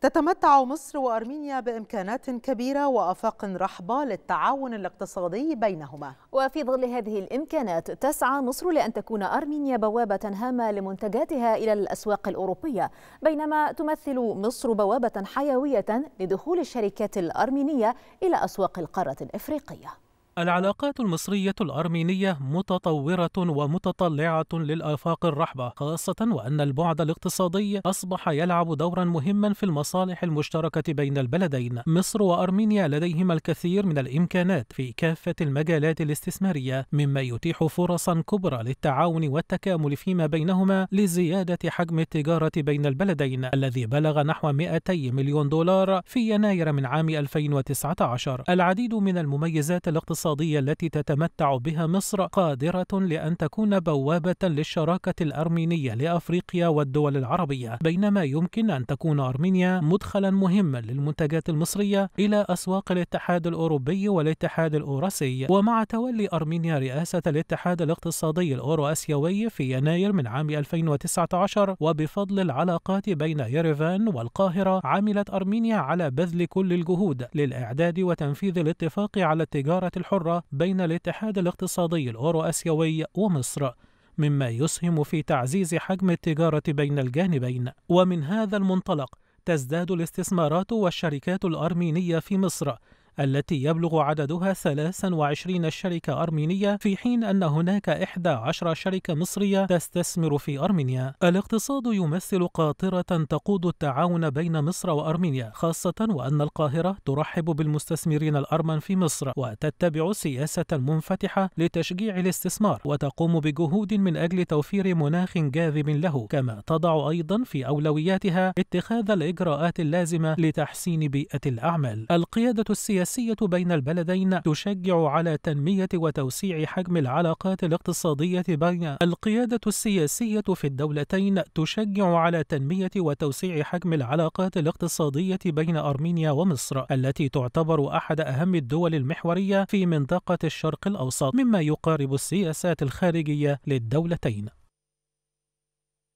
تتمتع مصر وأرمينيا بإمكانات كبيرة وآفاق رحبة للتعاون الاقتصادي بينهما وفي ظل هذه الإمكانات تسعى مصر لأن تكون أرمينيا بوابة هامة لمنتجاتها إلى الأسواق الأوروبية بينما تمثل مصر بوابة حيوية لدخول الشركات الأرمينية إلى أسواق القارة الإفريقية العلاقات المصرية الأرمينية متطورة ومتطلعة للآفاق الرحبة خاصة وأن البعد الاقتصادي أصبح يلعب دورا مهما في المصالح المشتركة بين البلدين مصر وأرمينيا لديهما الكثير من الإمكانات في كافة المجالات الاستثمارية مما يتيح فرصا كبرى للتعاون والتكامل فيما بينهما لزيادة حجم التجارة بين البلدين الذي بلغ نحو 200 مليون دولار في يناير من عام 2019 العديد من المميزات الاقتصادية الاقتصادية التي تتمتع بها مصر قادرة لأن تكون بوابة للشراكة الأرمينية لأفريقيا والدول العربية بينما يمكن أن تكون أرمينيا مدخلا مهما للمنتجات المصرية إلى أسواق الاتحاد الأوروبي والاتحاد الأوراسي ومع تولي أرمينيا رئاسة الاتحاد الاقتصادي الأوروأسيوي في يناير من عام 2019 وبفضل العلاقات بين يرفان والقاهرة عملت أرمينيا على بذل كل الجهود للإعداد وتنفيذ الاتفاق على التجارة الحرة الحرة بين الاتحاد الاقتصادي الأورو أسيوي ومصر مما يسهم في تعزيز حجم التجارة بين الجانبين ومن هذا المنطلق تزداد الاستثمارات والشركات الأرمينية في مصر التي يبلغ عددها 23 شركة أرمينية في حين أن هناك 11 شركة مصرية تستثمر في أرمينيا الاقتصاد يمثل قاطرة تقود التعاون بين مصر وأرمينيا خاصة وأن القاهرة ترحب بالمستثمرين الأرمن في مصر وتتبع سياسة منفتحة لتشجيع الاستثمار وتقوم بجهود من أجل توفير مناخ جاذب له كما تضع أيضا في أولوياتها اتخاذ الإجراءات اللازمة لتحسين بيئة الأعمال القيادة السياسية السياسية بين البلدين تشجع على تنمية وتوسيع حجم العلاقات الاقتصادية بين القيادة السياسية في الدولتين تشجع على تنمية وتوسيع حجم العلاقات الاقتصادية بين أرمينيا ومصر التي تعتبر أحد أهم الدول المحورية في منطقة الشرق الأوسط مما يقارب السياسات الخارجية للدولتين